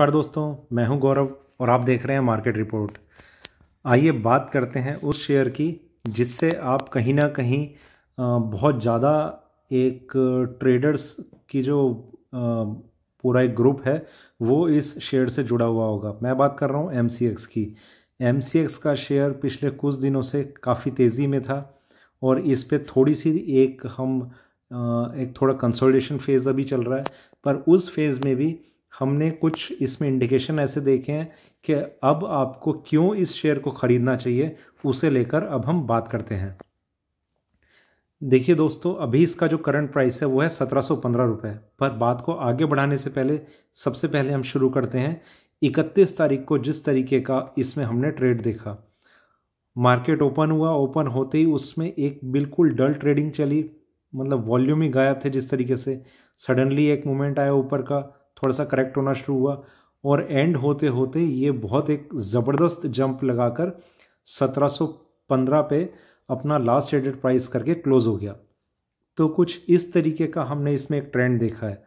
नमस्कार दोस्तों मैं हूं गौरव और आप देख रहे हैं मार्केट रिपोर्ट आइए बात करते हैं उस शेयर की जिससे आप कहीं ना कहीं बहुत ज़्यादा एक ट्रेडर्स की जो पूरा एक ग्रुप है वो इस शेयर से जुड़ा हुआ होगा मैं बात कर रहा हूँ एम की एम का शेयर पिछले कुछ दिनों से काफ़ी तेज़ी में था और इस पर थोड़ी सी एक हम एक थोड़ा कंसोलिडेशन फेज़ अभी चल रहा है पर उस फेज़ में भी हमने कुछ इसमें इंडिकेशन ऐसे देखे हैं कि अब आपको क्यों इस शेयर को ख़रीदना चाहिए उसे लेकर अब हम बात करते हैं देखिए दोस्तों अभी इसका जो करंट प्राइस है वो है सत्रह सौ पंद्रह रुपये पर बात को आगे बढ़ाने से पहले सबसे पहले हम शुरू करते हैं इकतीस तारीख को जिस तरीके का इसमें हमने ट्रेड देखा मार्केट ओपन हुआ ओपन होते ही उसमें एक बिल्कुल डल ट्रेडिंग चली मतलब वॉल्यूम ही गायब थे जिस तरीके से सडनली एक मोमेंट आया ऊपर का थोड़ा सा करेक्ट होना शुरू हुआ और एंड होते होते ये बहुत एक ज़बरदस्त जंप लगाकर 1715 पे अपना लास्ट एडेड प्राइस करके क्लोज़ हो गया तो कुछ इस तरीके का हमने इसमें एक ट्रेंड देखा है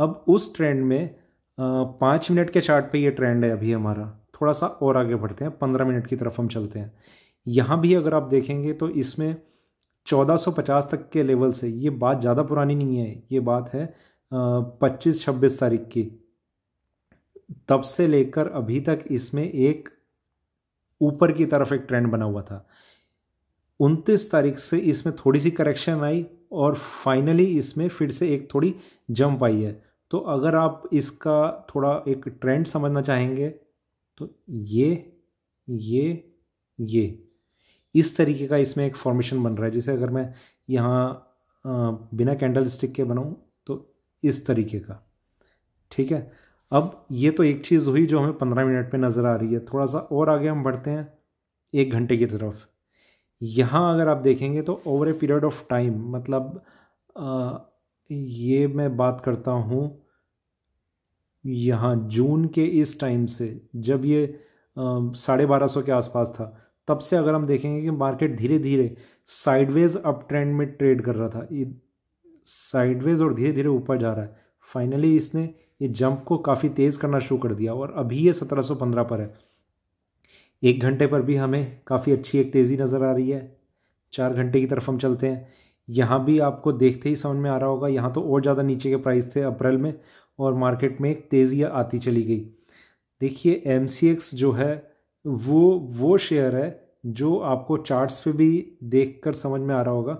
अब उस ट्रेंड में पाँच मिनट के चार्ट पे ये ट्रेंड है अभी हमारा थोड़ा सा और आगे बढ़ते हैं पंद्रह मिनट की तरफ हम चलते हैं यहाँ भी अगर आप देखेंगे तो इसमें 1450 तक के लेवल से ये बात ज़्यादा पुरानी नहीं है ये बात है पच्चीस छब्बीस तारीख की तब से लेकर अभी तक इसमें एक ऊपर की तरफ एक ट्रेंड बना हुआ था उनतीस तारीख से इसमें थोड़ी सी करेक्शन आई और फाइनली इसमें फिर से एक थोड़ी जंप आई है तो अगर आप इसका थोड़ा एक ट्रेंड समझना चाहेंगे तो ये ये ये इस तरीके का इसमें एक फॉर्मेशन बन रहा है जैसे अगर मैं यहाँ बिना कैंडल स्टिक के बनाऊँ इस तरीके का ठीक है अब ये तो एक चीज़ हुई जो हमें पंद्रह मिनट पे नज़र आ रही है थोड़ा सा और आगे हम बढ़ते हैं एक घंटे की तरफ यहाँ अगर आप देखेंगे तो over a period of time मतलब आ, ये मैं बात करता हूँ यहाँ जून के इस टाइम से जब ये साढ़े बारह सौ के आसपास था तब से अगर हम देखेंगे कि मार्केट धीरे धीरे साइडवेज अप ट्रेंड में ट्रेड कर रहा था साइडवेज और धीरे धीरे ऊपर जा रहा है फाइनली इसने ये जंप को काफ़ी तेज़ करना शुरू कर दिया और अभी ये पंद्रह पर है एक घंटे पर भी हमें काफ़ी अच्छी एक तेज़ी नज़र आ रही है चार घंटे की तरफ हम चलते हैं यहाँ भी आपको देखते ही समझ में आ रहा होगा यहाँ तो और ज़्यादा नीचे के प्राइस थे अप्रैल में और मार्केट में एक तेज़ी आती चली गई देखिए एम जो है वो वो शेयर है जो आपको चार्ट्स पे भी देखकर समझ में आ रहा होगा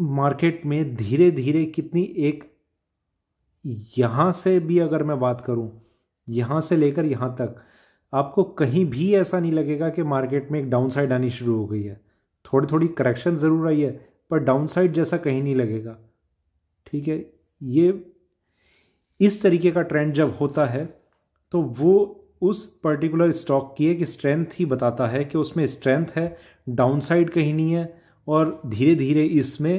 मार्केट में धीरे धीरे कितनी एक यहाँ से भी अगर मैं बात करूँ यहाँ से लेकर यहाँ तक आपको कहीं भी ऐसा नहीं लगेगा कि मार्केट में एक डाउन साइड आनी शुरू हो गई है थोड़ी थोड़ी करेक्शन ज़रूर आई है पर डाउन साइड जैसा कहीं नहीं लगेगा ठीक है ये इस तरीके का ट्रेंड जब होता है तो वो उस पर्टिकुलर स्टॉक की एक स्ट्रेंथ ही बताता है कि उसमें स्ट्रेंथ है डाउन साइड कहीं नहीं है और धीरे धीरे इसमें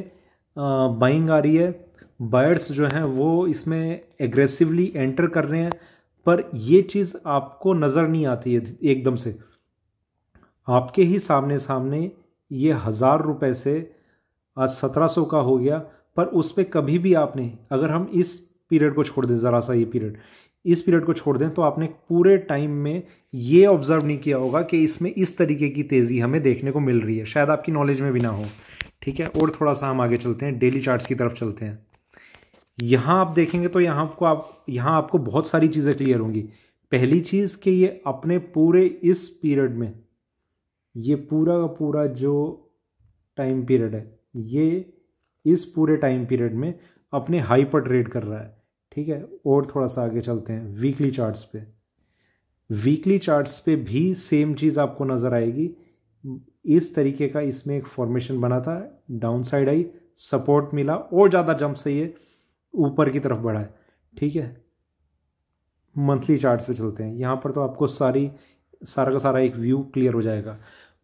बाइंग आ रही है बायर्स जो हैं वो इसमें एग्रेसिवली एंटर कर रहे हैं पर ये चीज़ आपको नज़र नहीं आती है एकदम से आपके ही सामने सामने ये हज़ार रुपये से आज सत्रह सौ का हो गया पर उस पर कभी भी आपने अगर हम इस पीरियड को छोड़ दें ज़रा सा ये पीरियड इस पीरियड को छोड़ दें तो आपने पूरे टाइम में ये ऑब्जर्व नहीं किया होगा कि इसमें इस तरीके की तेज़ी हमें देखने को मिल रही है शायद आपकी नॉलेज में भी ना हो ठीक है और थोड़ा सा हम आगे चलते हैं डेली चार्ट्स की तरफ चलते हैं यहाँ आप देखेंगे तो यहाँ आपको आप यहाँ आपको बहुत सारी चीज़ें क्लियर होंगी पहली चीज़ कि ये अपने पूरे इस पीरियड में ये पूरा का पूरा जो टाइम पीरियड है ये इस पूरे टाइम पीरियड में अपने हाई पर ट्रेड कर रहा है ठीक है और थोड़ा सा आगे चलते हैं वीकली चार्ट्स पे वीकली चार्ट्स पे भी सेम चीज़ आपको नज़र आएगी इस तरीके का इसमें एक फॉर्मेशन बना था डाउन साइड आई सपोर्ट मिला और ज़्यादा जंप से ये ऊपर की तरफ बढ़ा है ठीक है मंथली चार्ट्स पे चलते हैं यहाँ पर तो आपको सारी सारा का सारा एक व्यू क्लियर हो जाएगा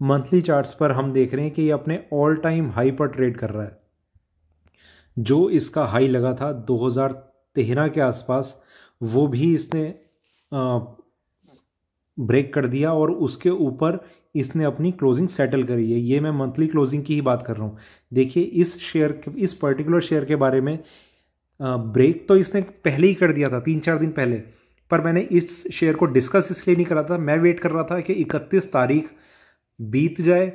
मंथली चार्ट्स पर हम देख रहे हैं कि ये अपने ऑल टाइम हाई पर ट्रेड कर रहा है जो इसका हाई लगा था 2000 तेहरा के आसपास वो भी इसने ब्रेक कर दिया और उसके ऊपर इसने अपनी क्लोजिंग सेटल करी है ये मैं मंथली क्लोजिंग की ही बात कर रहा हूँ देखिए इस शेयर इस पर्टिकुलर शेयर के बारे में ब्रेक तो इसने पहले ही कर दिया था तीन चार दिन पहले पर मैंने इस शेयर को डिस्कस इसलिए नहीं करा था मैं वेट कर रहा था कि 31 तारीख बीत जाए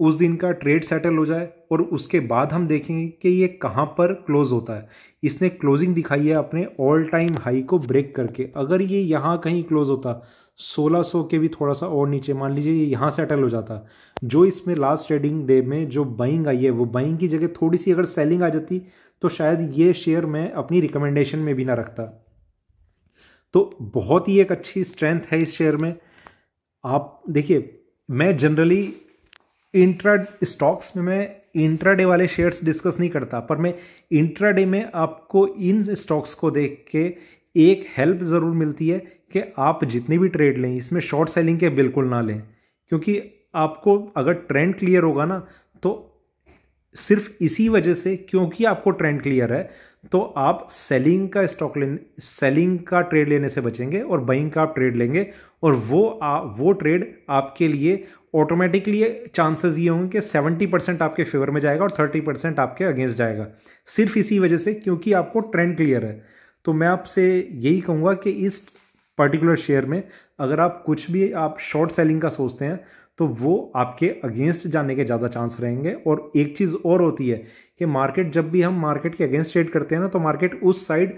उस दिन का ट्रेड सेटल हो जाए और उसके बाद हम देखेंगे कि ये कहाँ पर क्लोज़ होता है इसने क्लोजिंग दिखाई है अपने ऑल टाइम हाई को ब्रेक करके अगर ये यहाँ कहीं क्लोज़ होता 1600 के भी थोड़ा सा और नीचे मान लीजिए ये यहाँ सेटल हो जाता जो इसमें लास्ट ट्रेडिंग डे में जो बाइंग आई है वो बाइंग की जगह थोड़ी सी अगर सेलिंग आ जाती तो शायद ये शेयर मैं अपनी रिकमेंडेशन में भी ना रखता तो बहुत ही एक अच्छी स्ट्रेंथ है इस शेयर में आप देखिए मैं जनरली इंट्रा स्टॉक्स में मैं इंट्राडे वाले शेयर्स डिस्कस नहीं करता पर मैं इंट्राडे में आपको इन स्टॉक्स को देख के एक हेल्प ज़रूर मिलती है कि आप जितनी भी ट्रेड लें इसमें शॉर्ट सेलिंग के बिल्कुल ना लें क्योंकि आपको अगर ट्रेंड क्लियर होगा ना तो सिर्फ इसी वजह से क्योंकि आपको ट्रेंड क्लियर है तो आप सेलिंग का स्टॉक लेने सेलिंग का ट्रेड लेने से बचेंगे और बाइंग का आप ट्रेड लेंगे और वो आ, वो ट्रेड आपके लिए ऑटोमेटिकली चांसेस ये होंगे कि सेवेंटी परसेंट आपके फेवर में जाएगा और थर्टी परसेंट आपके अगेंस्ट जाएगा सिर्फ इसी वजह से क्योंकि आपको ट्रेंड क्लियर है तो मैं आपसे यही कहूँगा कि इस पर्टिकुलर शेयर में अगर आप कुछ भी आप शॉर्ट सेलिंग का सोचते हैं तो वो आपके अगेंस्ट जाने के ज़्यादा चांस रहेंगे और एक चीज़ और होती है कि मार्केट जब भी हम मार्केट के अगेंस्ट ट्रेड करते हैं ना तो मार्केट उस साइड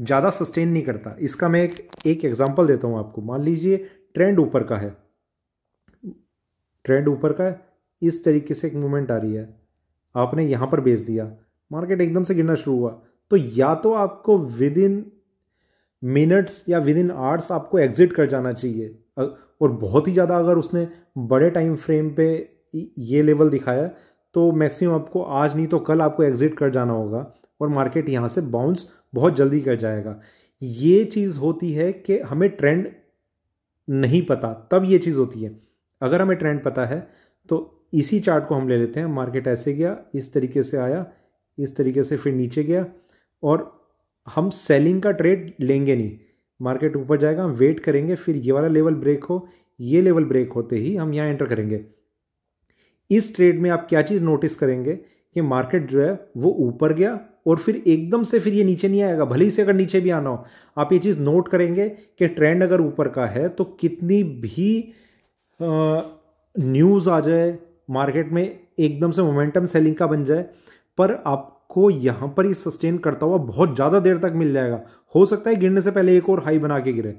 ज़्यादा सस्टेन नहीं करता इसका मैं एक एक एग्जांपल देता हूँ आपको मान लीजिए ट्रेंड ऊपर का है ट्रेंड ऊपर का है इस तरीके से एक मूवमेंट आ रही है आपने यहाँ पर बेच दिया मार्केट एकदम से गिरना शुरू हुआ तो या तो आपको विद इन मिनट्स या विद इन आवर्स आपको एग्जिट कर जाना चाहिए और बहुत ही ज़्यादा अगर उसने बड़े टाइम फ्रेम पे ये लेवल दिखाया तो मैक्सिमम आपको आज नहीं तो कल आपको एग्जिट कर जाना होगा और मार्केट यहाँ से बाउंस बहुत जल्दी कर जाएगा ये चीज़ होती है कि हमें ट्रेंड नहीं पता तब ये चीज़ होती है अगर हमें ट्रेंड पता है तो इसी चार्ट को हम ले लेते हैं मार्केट ऐसे गया इस तरीके से आया इस तरीके से फिर नीचे गया और हम सेलिंग का ट्रेड लेंगे नहीं मार्केट ऊपर जाएगा हम वेट करेंगे फिर ये वाला लेवल ब्रेक हो ये लेवल ब्रेक होते ही हम यहाँ एंटर करेंगे इस ट्रेड में आप क्या चीज़ नोटिस करेंगे कि मार्केट जो है वो ऊपर गया और फिर एकदम से फिर ये नीचे नहीं आएगा भले ही से अगर नीचे भी आना हो आप ये चीज़ नोट करेंगे कि ट्रेंड अगर ऊपर का है तो कितनी भी न्यूज़ आ जाए मार्केट में एकदम से मोमेंटम सेलिंग का बन जाए पर आप को यहां पर ही सस्टेन करता हुआ बहुत ज़्यादा देर तक मिल जाएगा हो सकता है गिरने से पहले एक और हाई बना के गिरे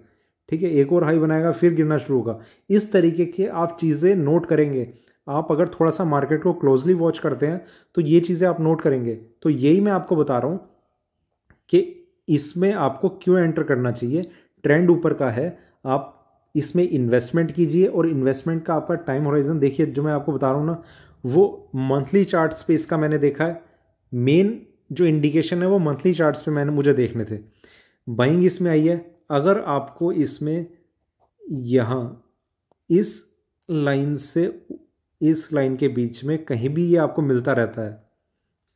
ठीक है एक और हाई बनाएगा फिर गिरना शुरू होगा इस तरीके के आप चीज़ें नोट करेंगे आप अगर थोड़ा सा मार्केट को क्लोजली वॉच करते हैं तो ये चीज़ें आप नोट करेंगे तो यही मैं आपको बता रहा हूँ कि इसमें आपको क्यों एंटर करना चाहिए ट्रेंड ऊपर का है आप इसमें इन्वेस्टमेंट कीजिए और इन्वेस्टमेंट का आपका टाइम होराइजन देखिए जो मैं आपको बता रहा हूँ ना वो मंथली चार्ट्स पे इसका मैंने देखा है मेन जो इंडिकेशन है वो मंथली चार्ट्स पे मैंने मुझे देखने थे बाइंग इसमें आई है अगर आपको इसमें यहाँ इस लाइन से इस लाइन के बीच में कहीं भी ये आपको मिलता रहता है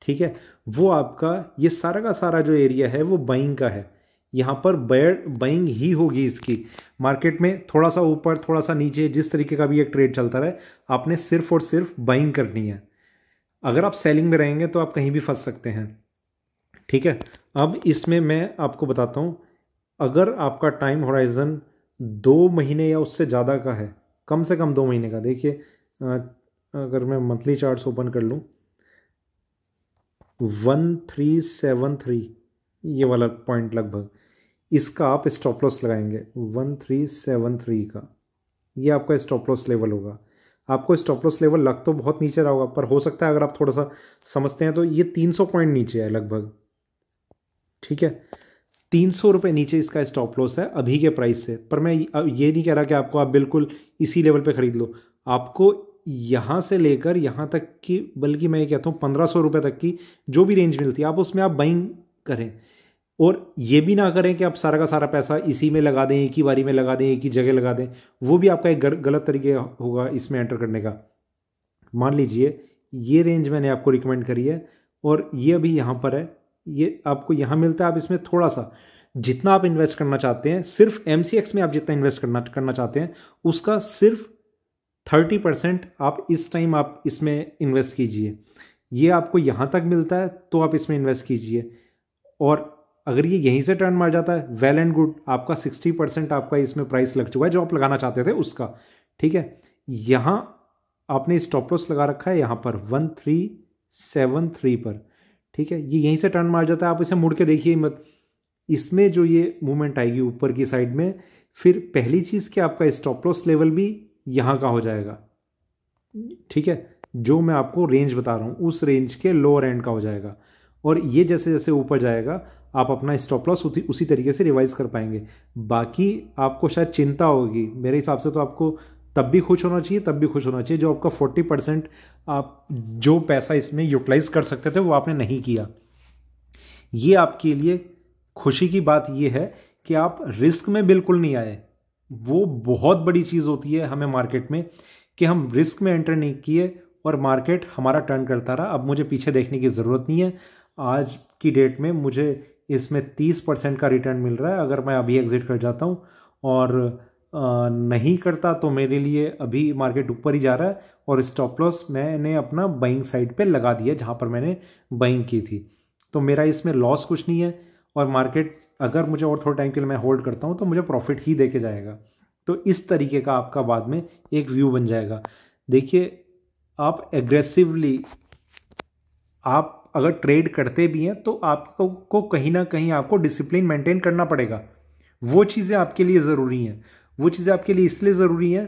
ठीक है वो आपका ये सारा का सारा जो एरिया है वो बाइंग का है यहाँ पर बैड बाइंग ही होगी इसकी मार्केट में थोड़ा सा ऊपर थोड़ा सा नीचे जिस तरीके का भी एक ट्रेड चलता रहे आपने सिर्फ और सिर्फ बाइंग करनी है अगर आप सेलिंग में रहेंगे तो आप कहीं भी फंस सकते हैं ठीक है अब इसमें मैं आपको बताता हूँ अगर आपका टाइम होराइज़न दो महीने या उससे ज़्यादा का है कम से कम दो महीने का देखिए अगर मैं मंथली चार्ट्स ओपन कर लूँ वन थ्री सेवन थ्री ये वाला पॉइंट लगभग इसका आप स्टॉप लॉस लगाएंगे वन थ्री सेवन थ्री का ये आपका स्टॉप लॉस लेवल होगा आपको स्टॉप लॉस लेवल लग तो बहुत नीचे रहा होगा पर हो सकता है अगर आप थोड़ा सा समझते हैं तो ये तीन सौ पॉइंट नीचे है लगभग ठीक है तीन सौ रुपये नीचे इसका स्टॉप लॉस है अभी के प्राइस से पर मैं ये नहीं कह रहा कि आपको आप बिल्कुल इसी लेवल पर ख़रीद लो आपको यहाँ से लेकर यहाँ तक की बल्कि मैं ये कहता हूँ पंद्रह सौ रुपये तक की जो भी रेंज मिलती है आप उसमें आप बाइंग करें और ये भी ना करें कि आप सारा का सारा पैसा इसी में लगा दें एक ही बारी में लगा दें एक ही जगह लगा दें वो भी आपका एक गलत तरीके होगा इसमें एंटर करने का मान लीजिए ये रेंज मैंने आपको रिकमेंड करी है और ये अभी यहाँ पर है ये आपको यहाँ मिलता है आप इसमें थोड़ा सा जितना आप इन्वेस्ट करना चाहते हैं सिर्फ एम में आप जितना इन्वेस्ट करना करना चाहते हैं उसका सिर्फ थर्टी परसेंट आप इस टाइम आप इसमें इन्वेस्ट कीजिए ये आपको यहाँ तक मिलता है तो आप इसमें इन्वेस्ट कीजिए और अगर ये यहीं से टर्न मार जाता है वेल एंड गुड आपका सिक्सटी परसेंट आपका इसमें प्राइस लग चुका है जो आप लगाना चाहते थे उसका ठीक है यहाँ आपने स्टॉप लॉस लगा रखा है यहाँ पर वन थ्री सेवन थ्री पर ठीक है ये यहीं से टर्न मार जाता है आप इसे मुड़ के देखिए मत इसमें जो ये मूवमेंट आएगी ऊपर की साइड में फिर पहली चीज़ कि आपका स्टॉप लॉस लेवल भी यहाँ का हो जाएगा ठीक है जो मैं आपको रेंज बता रहा हूँ उस रेंज के लोअर एंड का हो जाएगा और ये जैसे जैसे ऊपर जाएगा आप अपना स्टॉप लॉस उसी उसी तरीके से रिवाइज कर पाएंगे बाकी आपको शायद चिंता होगी मेरे हिसाब से तो आपको तब भी खुश होना चाहिए तब भी खुश होना चाहिए जो आपका फोर्टी परसेंट आप जो पैसा इसमें यूटिलाइज कर सकते थे वो आपने नहीं किया ये आपके लिए खुशी की बात ये है कि आप रिस्क में बिल्कुल नहीं आए वो बहुत बड़ी चीज़ होती है हमें मार्केट में कि हम रिस्क में एंटर नहीं किए और मार्केट हमारा टर्न करता रहा अब मुझे पीछे देखने की ज़रूरत नहीं है आज की डेट में मुझे इसमें तीस परसेंट का रिटर्न मिल रहा है अगर मैं अभी एग्ज़िट कर जाता हूँ और नहीं करता तो मेरे लिए अभी मार्केट ऊपर ही जा रहा है और स्टॉप लॉस मैंने अपना बाइंग साइड पे लगा दिया जहाँ पर मैंने बाइंग की थी तो मेरा इसमें लॉस कुछ नहीं है और मार्केट अगर मुझे और थोड़ा टाइम के लिए मैं होल्ड करता हूँ तो मुझे प्रॉफिट ही देके जाएगा तो इस तरीके का आपका बाद में एक व्यू बन जाएगा देखिए आप एग्रेसिवली आप अगर ट्रेड करते भी हैं तो आपको को कहीं ना कहीं आपको डिसिप्लिन मेंटेन करना पड़ेगा वो चीज़ें आपके लिए ज़रूरी हैं वो चीज़ें आपके लिए इसलिए ज़रूरी हैं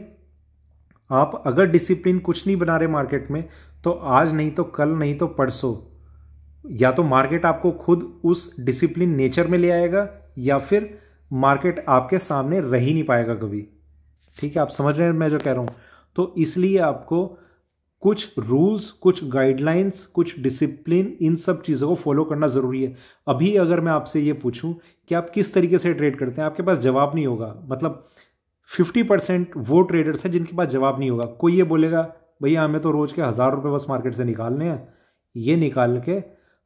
आप अगर डिसिप्लिन कुछ नहीं बना रहे मार्केट में तो आज नहीं तो कल नहीं तो परसों या तो मार्केट आपको खुद उस डिसिप्लिन नेचर में ले आएगा या फिर मार्केट आपके सामने रह ही नहीं पाएगा कभी ठीक है आप समझ रहे हैं मैं जो कह रहा हूँ तो इसलिए आपको कुछ रूल्स कुछ गाइडलाइंस कुछ डिसिप्लिन इन सब चीज़ों को फॉलो करना ज़रूरी है अभी अगर मैं आपसे ये पूछूं कि आप किस तरीके से ट्रेड करते हैं आपके पास जवाब नहीं होगा मतलब फिफ्टी परसेंट वो ट्रेडर्स हैं जिनके पास जवाब नहीं होगा कोई ये बोलेगा भैया हमें तो रोज़ के हज़ार रुपये बस मार्केट से निकालने हैं ये निकाल के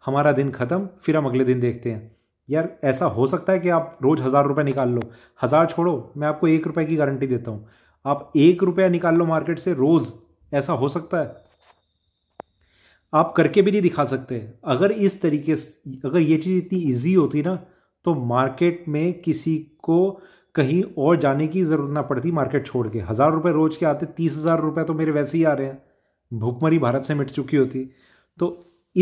हमारा दिन ख़त्म फिर हम अगले दिन देखते हैं यार ऐसा हो सकता है कि आप रोज़ हज़ार रुपये निकाल लो हज़ार छोड़ो मैं आपको एक रुपये की गारंटी देता हूँ आप एक रुपया निकाल लो मार्केट से रोज़ ऐसा हो सकता है आप करके भी नहीं दिखा सकते अगर इस तरीके से अगर ये चीज़ इतनी इजी होती ना तो मार्केट में किसी को कहीं और जाने की ज़रूरत ना पड़ती मार्केट छोड़ के हज़ार रुपये रोज़ के आते तीस हज़ार रुपये तो मेरे वैसे ही आ रहे हैं भूखमरी भारत से मिट चुकी होती तो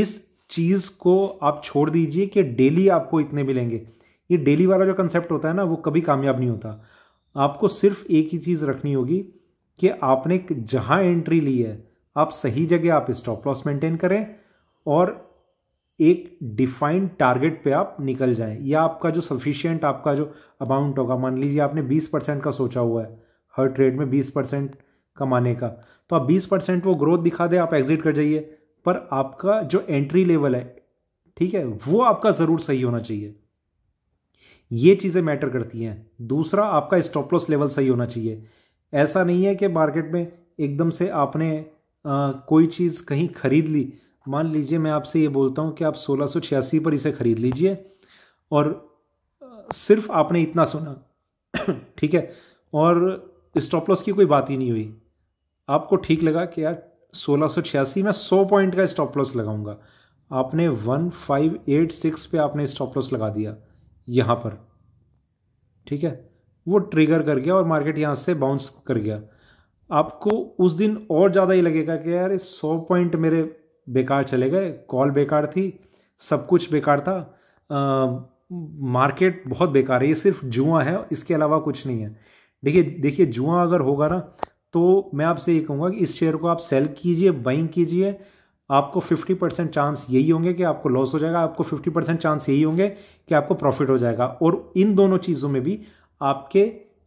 इस चीज़ को आप छोड़ दीजिए कि डेली आपको इतने मिलेंगे ये डेली वाला जो कंसेप्ट होता है ना वो कभी कामयाब नहीं होता आपको सिर्फ एक ही चीज़ रखनी होगी कि आपने जहाँ एंट्री ली है आप सही जगह आप स्टॉप लॉस मेंटेन करें और एक डिफाइंड टारगेट पे आप निकल जाएं या आपका जो सफिशियंट आपका जो अमाउंट होगा मान लीजिए आपने 20 परसेंट का सोचा हुआ है हर ट्रेड में 20 परसेंट कमाने का तो आप 20 परसेंट वो ग्रोथ दिखा दे आप एग्जिट कर जाइए पर आपका जो एंट्री लेवल है ठीक है वो आपका ज़रूर सही होना चाहिए ये चीज़ें मैटर करती हैं दूसरा आपका स्टॉप लॉस लेवल सही होना चाहिए ऐसा नहीं है कि मार्केट में एकदम से आपने आ, कोई चीज़ कहीं ख़रीद ली मान लीजिए मैं आपसे ये बोलता हूँ कि आप सोलह पर इसे ख़रीद लीजिए और सिर्फ आपने इतना सुना ठीक है और स्टॉप लॉस की कोई बात ही नहीं हुई आपको ठीक लगा कि यार सोलह में सौ पॉइंट का स्टॉप लॉस लगाऊंगा आपने वन फाइव एट सिक्स पे आपने स्टॉप लॉस लगा दिया यहाँ पर ठीक है वो ट्रिगर कर गया और मार्केट यहाँ से बाउंस कर गया आपको उस दिन और ज़्यादा ही लगेगा कि यार सौ पॉइंट मेरे बेकार चले गए कॉल बेकार थी सब कुछ बेकार था आ, मार्केट बहुत बेकार है ये सिर्फ जुआ है इसके अलावा कुछ नहीं है देखिए देखिए जुआ अगर होगा ना तो मैं आपसे ये कहूँगा कि इस शेयर को आप सेल कीजिए बाइंग कीजिए आपको 50 परसेंट चांस यही होंगे कि आपको लॉस हो जाएगा आपको 50 परसेंट चांस यही होंगे कि आपको प्रॉफिट हो जाएगा और इन दोनों चीज़ों में भी आपके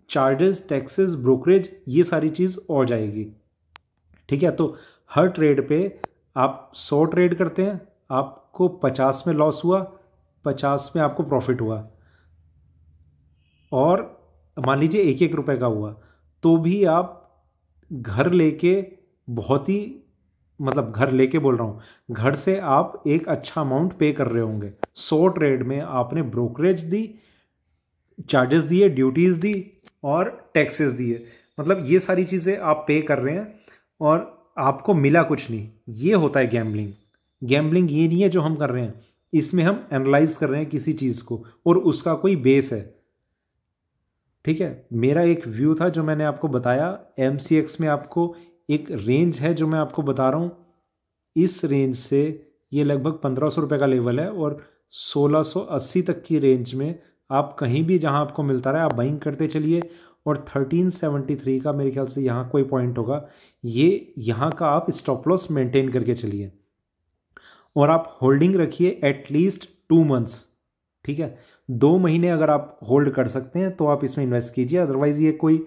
चार्जेस टैक्सेस ब्रोकरेज ये सारी चीज़ और जाएगी ठीक है तो हर ट्रेड पे आप सौ ट्रेड करते हैं आपको पचास में लॉस हुआ पचास में आपको प्रॉफिट हुआ और मान लीजिए एक एक रुपए का हुआ तो भी आप घर लेके बहुत ही मतलब घर लेके बोल रहा हूँ घर से आप एक अच्छा अमाउंट पे कर रहे होंगे सौ ट्रेड में आपने ब्रोकरेज दी चार्जेस दिए ड्यूटीज़ दी और टैक्सेस दिए मतलब ये सारी चीज़ें आप पे कर रहे हैं और आपको मिला कुछ नहीं ये होता है गैम्बलिंग गैम्बलिंग ये नहीं है जो हम कर रहे हैं इसमें हम एनालाइज कर रहे हैं किसी चीज़ को और उसका कोई बेस है ठीक है मेरा एक व्यू था जो मैंने आपको बताया एम में आपको एक रेंज है जो मैं आपको बता रहा हूँ इस रेंज से ये लगभग पंद्रह सौ रुपये का लेवल है और सोलह सौ अस्सी तक की रेंज में आप कहीं भी जहां आपको मिलता है आप बाइंग करते चलिए और 1373 का मेरे ख्याल से यहाँ कोई पॉइंट होगा ये यहाँ का आप स्टॉप लॉस मेंटेन करके चलिए और आप होल्डिंग रखिए एटलीस्ट टू मंथ्स ठीक है दो महीने अगर आप होल्ड कर सकते हैं तो आप इसमें इन्वेस्ट कीजिए अदरवाइज़ ये कोई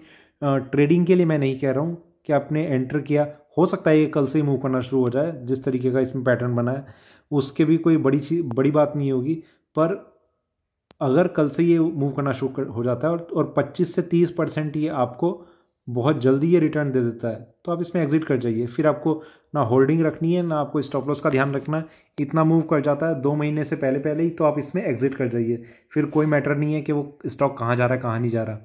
ट्रेडिंग के लिए मैं नहीं कह रहा हूँ कि आपने एंटर किया हो सकता है ये कल से ही मूव करना शुरू हो जाए जिस तरीके का इसमें पैटर्न बना है उसके भी कोई बड़ी चीज बड़ी बात नहीं होगी पर अगर कल से ये मूव करना शुरू कर, हो जाता है और, और 25 से 30 परसेंट ये आपको बहुत जल्दी ये रिटर्न दे देता है तो आप इसमें एग्जिट कर जाइए फिर आपको ना होल्डिंग रखनी है ना आपको स्टॉप लॉस का ध्यान रखना है इतना मूव कर जाता है दो महीने से पहले पहले ही तो आप इसमें एग्जिट कर जाइए फिर कोई मैटर नहीं है कि वो स्टॉक कहाँ जा रहा है कहाँ नहीं जा रहा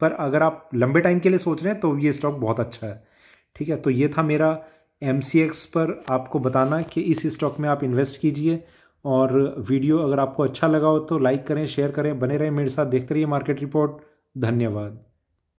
पर अगर आप लंबे टाइम के लिए सोच रहे हैं तो ये स्टॉक बहुत अच्छा है ठीक है तो ये था मेरा एम पर आपको बताना कि इस स्टॉक में आप इन्वेस्ट कीजिए और वीडियो अगर आपको अच्छा लगा हो तो लाइक करें शेयर करें बने रहें मेरे साथ देखते रहिए मार्केट रिपोर्ट धन्यवाद